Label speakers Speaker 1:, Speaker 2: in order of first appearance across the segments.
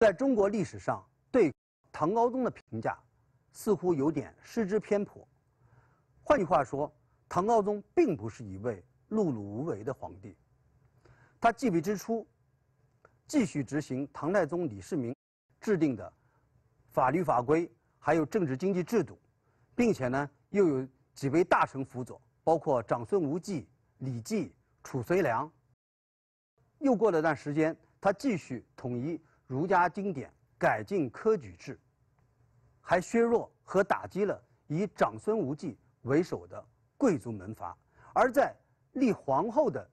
Speaker 1: 在中国历史上，对唐高宗的评价似乎有点失之偏颇。换句话说，唐高宗并不是一位碌碌无为的皇帝。他继位之初，继续执行唐太宗李世民制定的法律法规，还有政治经济制度，并且呢，又有几位大臣辅佐，包括长孙无忌、李绩、褚遂良。又过了段时间，他继续统一。儒家经典，改进科举制，还削弱和打击了以长孙无忌为首的贵族门阀；而在立皇后的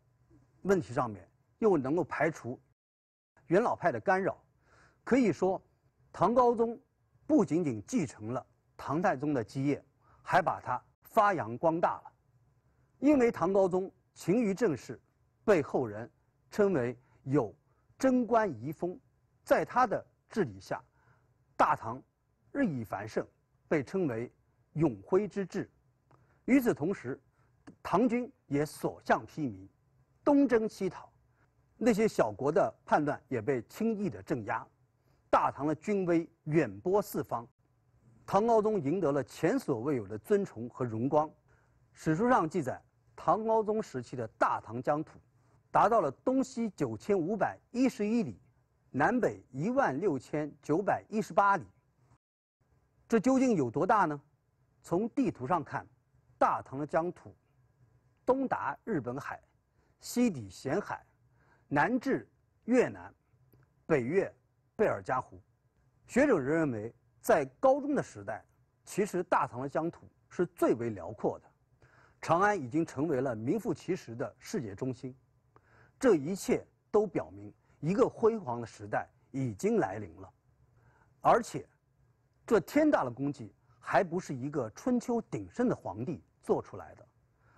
Speaker 1: 问题上面，又能够排除元老派的干扰。可以说，唐高宗不仅仅继承了唐太宗的基业，还把它发扬光大了。因为唐高宗勤于政事，被后人称为有“贞观遗风”。在他的治理下，大唐日益繁盛，被称为“永徽之治”。与此同时，唐军也所向披靡，东征西讨，那些小国的叛乱也被轻易的镇压，大唐的军威远播四方。唐高宗赢得了前所未有的尊崇和荣光。史书上记载，唐高宗时期的大唐疆土达到了东西九千五百一十一里。南北一万六千九百一十八里，这究竟有多大呢？从地图上看，大唐的疆土，东达日本海，西抵咸海，南至越南，北越贝尔加湖。学者认为，在高中的时代，其实大唐的疆土是最为辽阔的，长安已经成为了名副其实的世界中心。这一切都表明。一个辉煌的时代已经来临了，而且，这天大的功绩还不是一个春秋鼎盛的皇帝做出来的。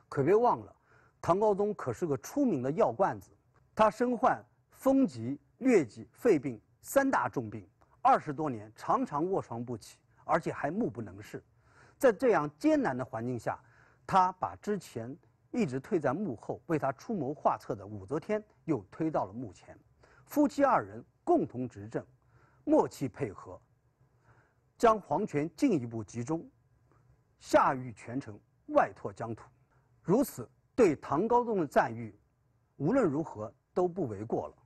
Speaker 1: 可别忘了，唐高宗可是个出名的药罐子，他身患风疾、疟疾、肺病三大重病，二十多年常常卧床不起，而且还目不能视。在这样艰难的环境下，他把之前一直退在幕后为他出谋划策的武则天又推到了幕前。夫妻二人共同执政，默契配合，将皇权进一步集中，下谕权臣，外拓疆土，如此对唐高宗的赞誉，无论如何都不为过了。